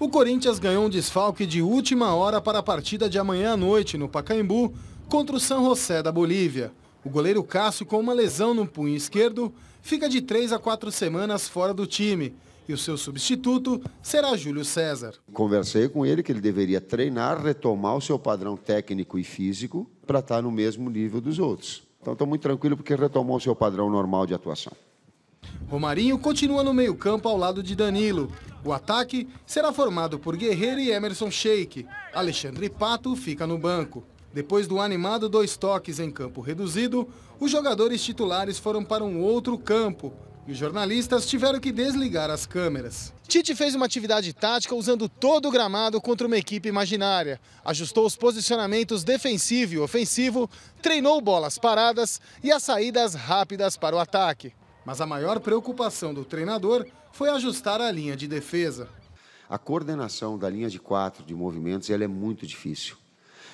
O Corinthians ganhou um desfalque de última hora para a partida de amanhã à noite no Pacaembu contra o San José da Bolívia. O goleiro Cássio, com uma lesão no punho esquerdo, fica de três a quatro semanas fora do time. E o seu substituto será Júlio César. Conversei com ele que ele deveria treinar, retomar o seu padrão técnico e físico para estar tá no mesmo nível dos outros. Então estou muito tranquilo porque retomou o seu padrão normal de atuação. Romarinho continua no meio-campo ao lado de Danilo. O ataque será formado por Guerreiro e Emerson Sheik. Alexandre Pato fica no banco. Depois do animado dois toques em campo reduzido, os jogadores titulares foram para um outro campo, e os jornalistas tiveram que desligar as câmeras. Tite fez uma atividade tática usando todo o gramado contra uma equipe imaginária. Ajustou os posicionamentos defensivo e ofensivo, treinou bolas paradas e as saídas rápidas para o ataque. Mas a maior preocupação do treinador foi ajustar a linha de defesa. A coordenação da linha de quatro de movimentos ela é muito difícil.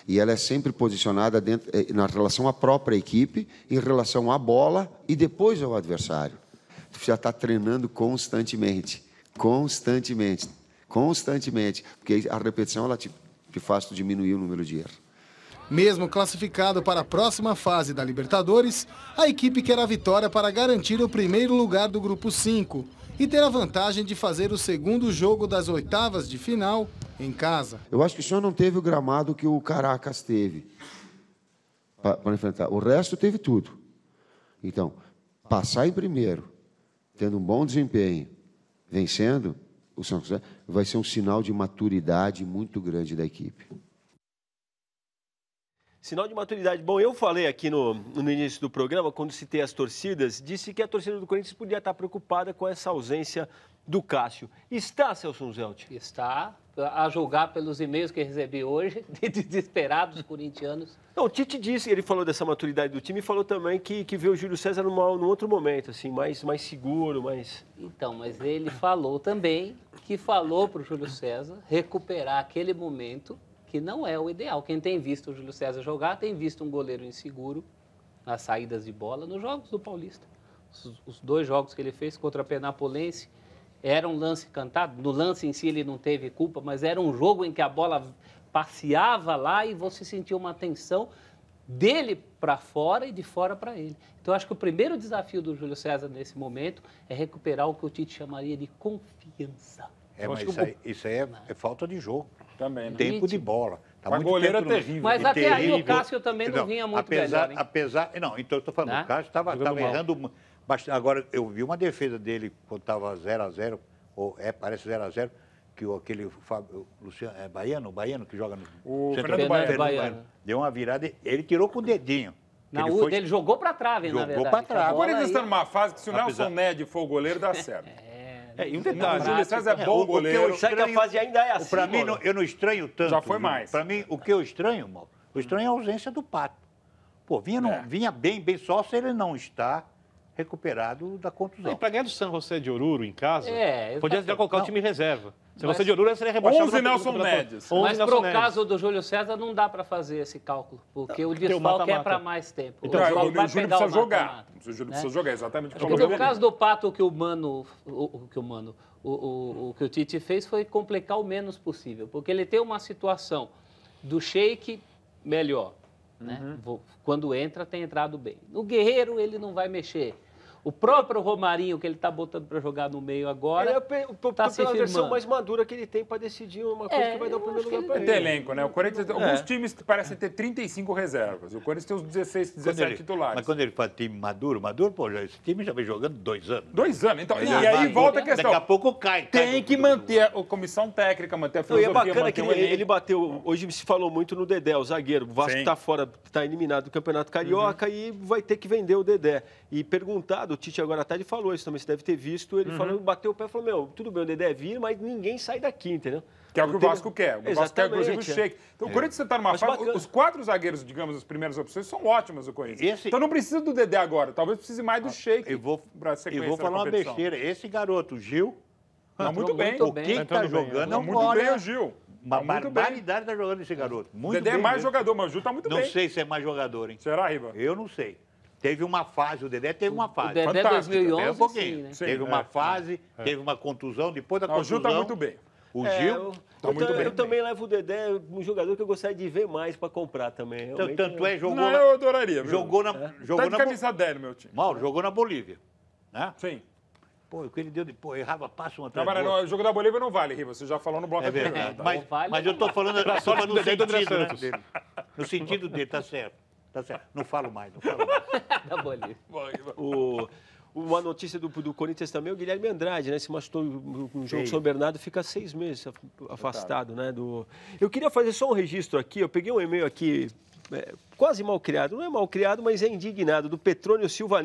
E ela é sempre posicionada dentro, eh, na relação à própria equipe, em relação à bola e depois ao adversário. Tu já está treinando constantemente, constantemente, constantemente, porque a repetição ela te, te faz diminuir o número de erros. Mesmo classificado para a próxima fase da Libertadores, a equipe quer a vitória para garantir o primeiro lugar do grupo 5 e ter a vantagem de fazer o segundo jogo das oitavas de final em casa. Eu acho que só não teve o gramado que o Caracas teve para enfrentar. O resto teve tudo. Então, passar em primeiro, tendo um bom desempenho, vencendo o São José, vai ser um sinal de maturidade muito grande da equipe. Sinal de maturidade. Bom, eu falei aqui no, no início do programa, quando citei as torcidas, disse que a torcida do Corinthians podia estar preocupada com essa ausência do Cássio. Está, Celso Zelt? Está. A julgar pelos e-mails que recebi hoje, de desesperados corintianos. Não, o Tite disse, ele falou dessa maturidade do time e falou também que, que vê o Júlio César numa, num outro momento, assim, mais, mais seguro, mais. Então, mas ele falou também que falou para o Júlio César recuperar aquele momento que não é o ideal. Quem tem visto o Júlio César jogar tem visto um goleiro inseguro nas saídas de bola nos jogos do Paulista. Os, os dois jogos que ele fez contra a Penapolense era um lance cantado. No lance em si ele não teve culpa, mas era um jogo em que a bola passeava lá e você sentia uma tensão dele para fora e de fora para ele. Então, acho que o primeiro desafio do Júlio César nesse momento é recuperar o que o Tite chamaria de confiança. É, mas isso, aí, isso aí é, é falta de jogo. Também, né? Tempo de bola. Tá Mas goleiro é terrível. Mas e até terrível. aí o Cássio também não, não vinha muito apesar, melhor, né? Apesar, não, então eu estou falando, né? o Cássio estava errando bastante. Agora, eu vi uma defesa dele quando estava 0x0, ou é, parece 0x0, que o, aquele Fábio, Luciano, é baiano, o baiano que joga no... O Fernando, Fernando, Baiano. É baiano. Deu uma virada, ele tirou com o dedinho. Na ele, foi, ele jogou para trave, na verdade. Jogou para trave. Agora eles estão numa fase que se o Nelson Ned for o goleiro, dá certo. é. É, e um detalhe. É o César é bom goleiro. O que que a fase ainda é assim. Para mim, não, eu não estranho tanto. Já foi mais. Para mim, o que eu estranho, Mauro, eu estranho é a ausência do Pato. Pô, vinha, não, é. vinha bem, bem só se ele não está recuperado da contusão. E para ganhar do San José de Oruro em casa, é, podia até colocar não. o time reserva. Se você de Oruro, seria rebaixado. 11 Nelson Médias. Mas para o caso do Júlio César, não dá para fazer esse cálculo, porque não, o desfalque é para mais tempo. Então, o, Júlio, vai o Júlio precisa o jogar. o Júlio né? precisa jogar, exatamente. É porque caso do Pato, que o Mano, o, que o, Mano o, o, o que o Tite fez foi complicar o menos possível, porque ele tem uma situação do shake melhor. Né? Uhum. Quando entra, tem entrado bem. No Guerreiro, ele não vai mexer. O próprio Romarinho que ele está botando para jogar no meio agora. Ele é pe... tá pela versão mais madura que ele tem para decidir uma coisa é, que vai dar o primeiro lugar para ele. Tem elenco, né? O Corinthians, é. alguns times parecem ter 35 reservas. O Corinthians tem uns 16, 17 ele, titulares. Mas quando ele fala time maduro, maduro, pô, esse time já vem jogando dois anos. Dois anos, então. e aí volta a questão. Daqui a pouco cai. cai tem que manter a comissão técnica, manter a filosofia. Não, e é bacana que ele, ele, bateu. Hoje se falou muito no Dedé, o zagueiro. O Vasco está fora, está eliminado do Campeonato Carioca uhum. e vai ter que vender o Dedé. E perguntado o Tite agora à tarde falou isso também, você deve ter visto. Ele uhum. falou, bateu o pé e falou: Meu, tudo bem, o Dedé é vir, mas ninguém sai daqui, entendeu? Que é o que o Vasco quer. O Exatamente, Vasco quer, inclusive, o é. Sheik. Então, é. o Corinthians está numa fase. Os quatro zagueiros, digamos, as primeiras opções, são ótimas o Corinthians. Esse... Então, não precisa do Dedé agora. Talvez precise mais do ah, Sheik. Eu vou, eu vou falar uma besteira. Esse garoto, Gil. Tá muito bem. o que está jogando não tá é Muito olha... bem o Gil. Uma né? tá barbaridade está jogando esse garoto. Muito Dedé bem, é mais mesmo. jogador, mas o Gil está muito não bem. Não sei se é mais jogador, hein? Será, Riva? Eu não sei. Teve uma fase, o Dedé teve uma fase. O Dedé Fantástico, 2011, um Sim, né? Sim, teve é, uma é. fase, é. teve uma contusão, depois da Não, contusão... O Gil está muito bem. O é, Gil eu, tá eu muito bem. Eu também levo o Dedé, um jogador que eu gostaria de ver mais para comprar também. Então, tanto é. é, jogou... Não, na, eu adoraria. Jogou na... É. Jogou tá na, camisa 10 no meu time. Mauro, jogou na Bolívia, né? Sim. Pô, o que ele deu de. Pô, errava passo um atrás. Não, o jogo da Bolívia não vale, Riva. Você já falou no bloco é, anterior. É, mas, vale mas eu estou falando só no sentido, né? Dele. No sentido dele, tá certo. Tá certo. Não falo mais, não falo mais. tá bom ali. O, uma notícia do, do Corinthians também, o Guilherme Andrade, né? Se machucou no jogo São Bernardo, fica seis meses afastado, né? Do... Eu queria fazer só um registro aqui, eu peguei um e-mail aqui é, quase mal criado, não é mal criado, mas é indignado, do Petrônio Silva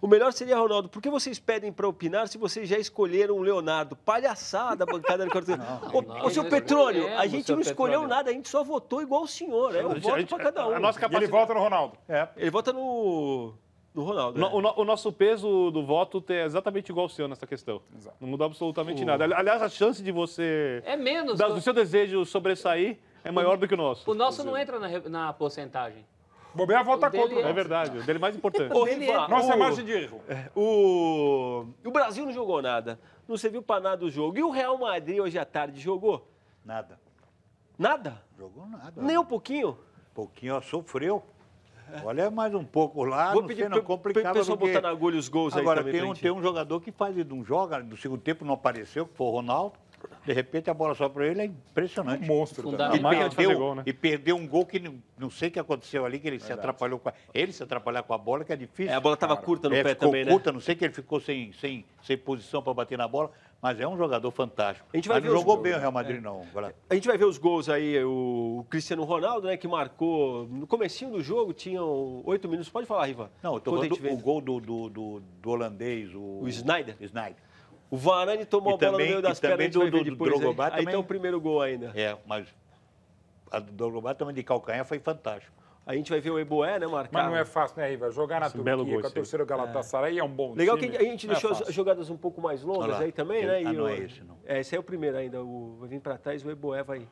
O melhor seria, Ronaldo, por que vocês pedem para opinar se vocês já escolheram o Leonardo? Palhaçada bancada de Corte. Ô, seu Petrônio, é, a gente não escolheu Petrônio. nada, a gente só votou igual o senhor. É, eu um voto para cada um. A nossa capacidade... Ele vota no Ronaldo. É. Ele vota no. do Ronaldo. No, é. o, o, nosso peso do voto é exatamente igual ao seu nessa questão. Exato. Não muda absolutamente nada. Aliás, a chance de você. É menos. Da, né? do seu desejo sobressair é maior do que o nosso. O nosso não entra na, na porcentagem. Bobear volta contra. É verdade, o dele é mais importante. O Nossa é o, margem de erro. É, o, o Brasil não jogou nada. Não serviu para nada o jogo. E o Real Madrid hoje à tarde jogou? Nada. Nada? Jogou nada. Nem um pouquinho? pouquinho, ó, sofreu. Olha mais um pouco lá, Vou não pedir, sei, não O pessoal botando botar na agulha os gols Agora, aí tem um, tem um jogador que faz e não joga, no segundo tempo não apareceu, que foi o Ronaldo. De repente a bola só para ele é impressionante. Um monstro. E perdeu, gol, né? e perdeu um gol que não, não sei o que aconteceu ali, que ele Verdade. se atrapalhou com a, Ele se atrapalhar com a bola, que é difícil. É, a bola estava curta no é, pé também, curta, né? curta, não sei que ele ficou sem, sem, sem posição para bater na bola, mas é um jogador fantástico. A gente vai mas ver não jogou gols, bem o né? Real Madrid, é. não. A gente vai ver os gols aí, o Cristiano Ronaldo, né, que marcou no comecinho do jogo, tinham oito minutos. Pode falar, Riva. Não, eu estou falando o gol do, do, do, do holandês, o... O Snyder. Snyder. O Varane tomou e a bola também, no meio das pernas do, do, do Drogobá aí, também. Aí tem o primeiro gol ainda. É, mas a do Drogobá também de calcanhar foi fantástico. A gente vai ver o Eboé, né, marcar. Mas não é fácil, né, Riva? Jogar na Esse Turquia gol, com a torcida do Galatasaray é. é um bom Legal time. que a gente não é deixou é as jogadas um pouco mais longas aí também, né? E ah, não o, é esse, não. É, esse é o primeiro ainda. O, vai vir para trás, o Eboé vai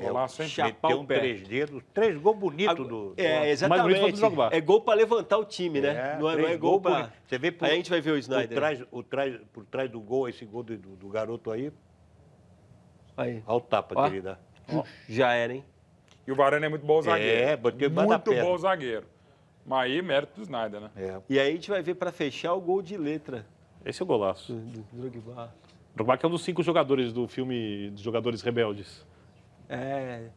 Golaço, é, hein? Chapar um três dedos, três gols bonitos do, do, É, exatamente. É gol para levantar o time, né? É, não, é, não é gol, para... Você vê por, aí a gente vai ver o Snyder. Por trás, o trás, por trás do gol, esse gol do, do garoto aí. Aí. Olha o tapa Ó. dá. Ó. Já era, hein? E o Varane é muito bom zagueiro. É, Muito bom zagueiro. Mas aí, mérito do Snyder, né? É. E aí a gente vai ver para fechar o gol de letra. Esse é o golaço. Drogba. Drogba que é um dos cinco jogadores do filme dos Jogadores Rebeldes. É,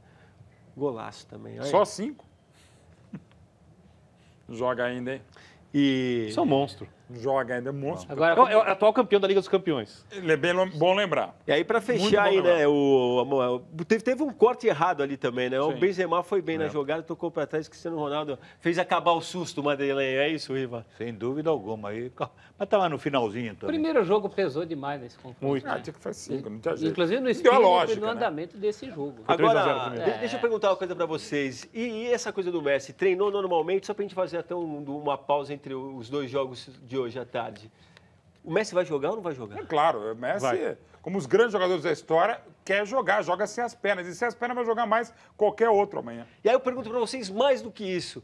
golaço também. Olha. Só cinco? Joga ainda, hein? E... Isso é um monstro joga ainda monstro. Agora, é, é o atual campeão da Liga dos Campeões. Ele é bem bom lembrar. E aí, para fechar aí, né, lembrar. né, o, o teve, teve, um corte errado ali também, né? Sim. O Benzema foi bem é. na jogada, tocou para trás, Cristiano Ronaldo fez acabar o susto, Madeleine. É isso, Riva? Sem dúvida alguma. Aí, mas tava no finalzinho também. O primeiro jogo pesou demais nesse confronto. Muito. Ah, tinha que fazer cinco, não tinha jeito. Inclusive no espírito lógica, no né? andamento desse jogo. Agora, é. deixa eu perguntar uma coisa para vocês. E, e, essa coisa do Messi, treinou normalmente? Só para a gente fazer até um, uma pausa entre os dois jogos de hoje à tarde. O Messi vai jogar ou não vai jogar? É claro, o Messi, vai. como os grandes jogadores da história, quer jogar, joga sem as pernas. E sem as pernas vai jogar mais qualquer outro amanhã. E aí eu pergunto para vocês mais do que isso.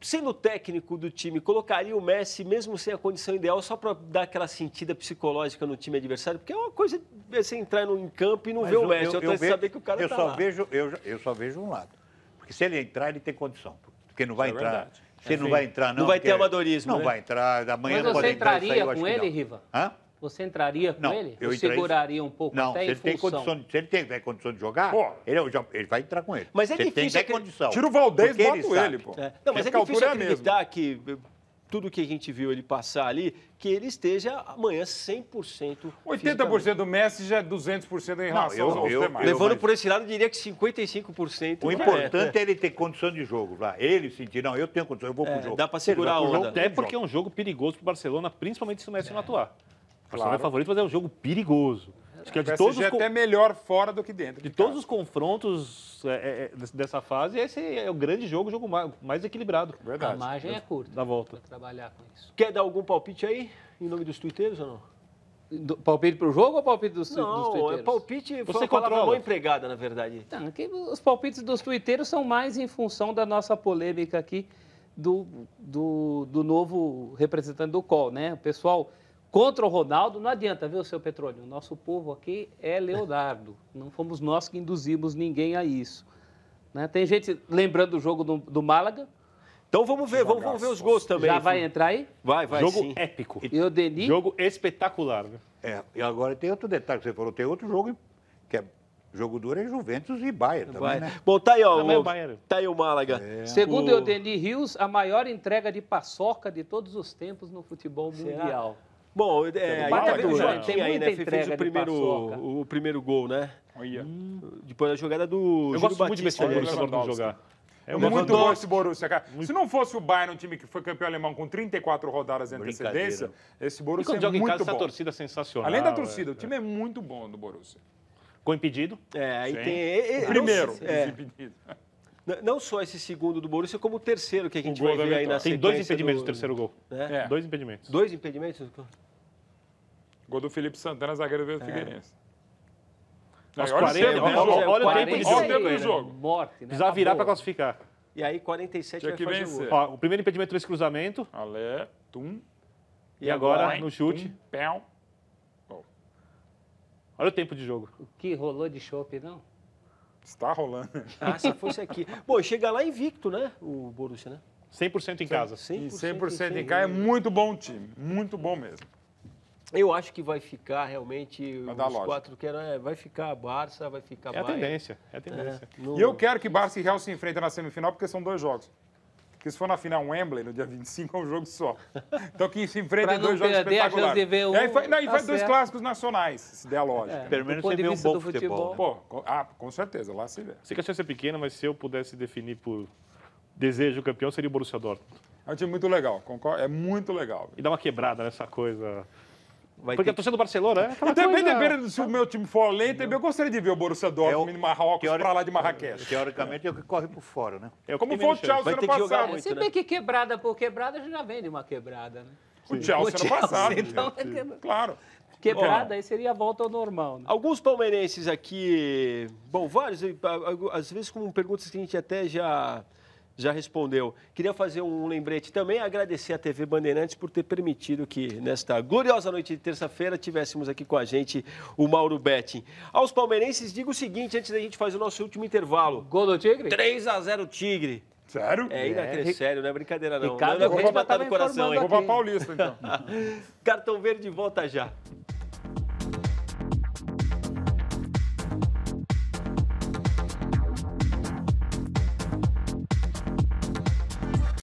Sendo técnico do time, colocaria o Messi, mesmo sem a condição ideal, só para dar aquela sentida psicológica no time adversário? Porque é uma coisa você entrar no campo e não Mas ver o Messi, eu, eu, eu saber que o cara eu tá só lá. Vejo, eu, eu só vejo um lado. Porque se ele entrar, ele tem condição. Porque não vai é entrar... Verdade você não é vai assim. entrar, não. Não vai ter amadorismo. Não né? vai entrar, amanhã não pode entrar. Você entraria com ele, Riva? Hã? Você entraria com não, ele? Eu seguraria um pouco não, até se ele tem condição, de, Se ele tem, tem condição de jogar, pô, ele, é ele, vai entrar com ele. Mas é se difícil. Ele tem, que... condição. Tira o Valdez, bota ele, ele pô. É. Não, mas é difícil acreditar é que tudo que a gente viu ele passar ali, que ele esteja amanhã 100% 80% do Messi já é 200% em relação não, eu, aos eu, demais. Levando mas... por esse lado, eu diria que 55%. O é. importante é, é ele ter condição de jogo lá. Ele sentir, não, eu tenho condição, eu vou é, pro jogo. Dá para segurar a onda. Até porque é um jogo perigoso para o Barcelona, principalmente se o Messi é. não atuar. O Barcelona é favorito, mas é um jogo perigoso. Acho que é de todos. É até melhor fora do que dentro. De, de todos os confrontos é, é, é dessa fase, esse é o grande jogo, o jogo mais, mais equilibrado. Verdade. A margem é curta. Da volta. Pra trabalhar com isso. Quer dar algum palpite aí, em nome dos tuiteiros ou não? Do, palpite para o jogo ou palpite dos, não, dos tuiteiros? Não, é palpite foi Você uma boa empregada, na verdade. É os palpites dos tuiteiros são mais em função da nossa polêmica aqui do, do, do novo representante do COL, né? O pessoal contra o Ronaldo, não adianta, viu, seu Petrônio? O nosso povo aqui é Leonardo. Não fomos nós que induzimos ninguém a isso. Né? Tem gente lembrando do jogo do, do Málaga. Então vamos ver, vamos, vamos, ver os gols também. Já vai entrar aí? Vai, vai. Jogo sim. épico. E o Denis? Jogo espetacular, né? É, e agora tem outro detalhe que você falou, tem outro jogo que é Jogo duro é Juventus e Bayern também, Bayern. né? Bom, tá aí, ó, é o, tá aí o Málaga. É. Segundo o Eudeni Rios, a maior entrega de paçoca de todos os tempos no futebol mundial. Será? Bom, é, aí tá o jorge aí, né? Fez o primeiro, o primeiro gol, né? Depois da jogada do Eu Júlio gosto muito desse Batista. Né? jogar. É um muito bom esse Borussia, cara. Se não fosse o Bayern, um time que foi campeão alemão com 34 rodadas de antecedência, esse Borussia é muito casa, bom. essa torcida é sensacional. Além da é, torcida, é, o time é. é muito bom do Borussia. Com impedido? É, aí Sim. tem... o é, primeiro, é. impedido. Não só esse segundo do Borussia, como o terceiro que a gente vai ver aí na Tem sequência. Tem dois impedimentos do... no terceiro gol. Né? É. Dois impedimentos. Dois impedimentos? Gol do Felipe Santana, zagueiro do é. Figueirense. Não, olha, 40, olha, olha, olha, o tempo de jogo. Tempo do jogo. Morte, né? Precisava virar para classificar. E aí, 47 Tinha vai que fazer vencer. Ó, o primeiro impedimento desse cruzamento. Alé, tum. E, e agora, no chute. Tum, Olha o tempo de jogo. O que rolou de chope, não? Está rolando. Ah, se fosse aqui. Bom, chega lá invicto, né? O Borussia, né? 100% em casa. 100%, 100%, 100 em casa. É muito bom time. Muito bom mesmo. Eu acho que vai ficar realmente vai os quatro que eram, é, vai ficar Barça, vai ficar é tendência, é a é, tendência. É, no... E eu quero que Barça e Real se enfrentem na semifinal porque são dois jogos. Porque se for na final Wembley, no dia 25, é um jogo só. Então que se enfrentem dois jogos espetaculares. De ver um... E aí faz, não, e tá faz dois certo. clássicos nacionais, se der a lógica. É, pelo menos você vê um bom futebol. futebol. Pô, ah, com certeza, lá se vê. Sei que a chance é pequena, mas se eu pudesse definir por desejo campeão, seria o Borussia Dortmund. É um time muito legal, concordo? É muito legal. E dá uma quebrada nessa coisa Vai Porque ter... a torcida do Barcelona é aquela Também coisa... se o meu time for lento, também eu gostaria de ver o Borussia Dortmund é o... Marrocos Teori... para lá de Marrakech. Teoricamente é o que corre por fora, né? É Como foi o Chelsea ano passado. Muito, se bem né? que quebrada por quebrada, já vende uma quebrada, né? O Chelsea, o Chelsea passado. Então, é claro. Quebrada, Bom, aí seria a volta ao normal. Né? Alguns palmeirenses aqui. Bom, vários, eh, às vezes com perguntas que a gente até já já respondeu. Queria fazer um lembrete também, agradecer à TV Bandeirantes por ter permitido que, nesta gloriosa noite de terça-feira, tivéssemos aqui com a gente o Mauro Betting. Aos palmeirenses, digo o seguinte, antes da gente fazer o nosso último intervalo. Gol do Tigre? 3 a 0 Tigre. Sério? É, é. sério, não é brincadeira não. Ricardo, não, não é matar do coração, hein? Vou pra Paulista, então. Cartão verde volta já.